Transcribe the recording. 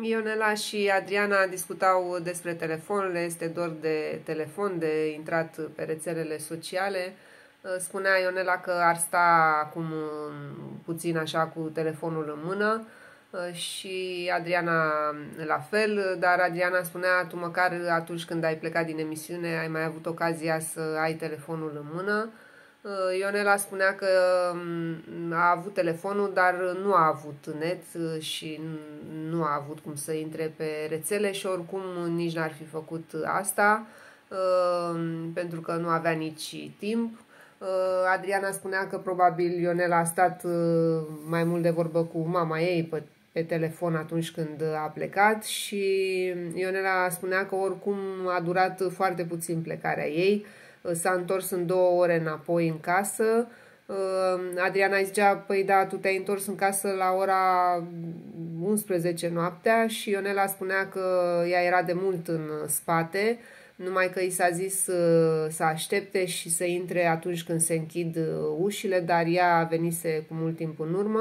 Ionela și Adriana discutau despre telefonele, este dor de telefon, de intrat pe rețelele sociale. Uh, spunea Ionela că ar sta acum um, puțin așa cu telefonul în mână uh, și Adriana la fel, dar Adriana spunea tu măcar atunci când ai plecat din emisiune ai mai avut ocazia să ai telefonul în mână Uh, Ionela spunea că mm, a avut telefonul, dar nu a avut net uh, și nu a avut cum să intre pe rețele și oricum nici n-ar fi făcut asta uh, pentru că nu avea nici timp. Adriana spunea că probabil Ionela a stat mai mult de vorbă cu mama ei pe, pe telefon atunci când a plecat și Ionela spunea că oricum a durat foarte puțin plecarea ei Uh, s-a întors în două ore înapoi în casă. Uh, Adriana zicea, păi da, tu te-ai întors în casă la ora 11 noaptea și Ionela spunea că ea era de mult în spate, numai că i s-a zis uh, să aștepte și să intre atunci când se închid ușile, dar ea venise cu mult timp în urmă.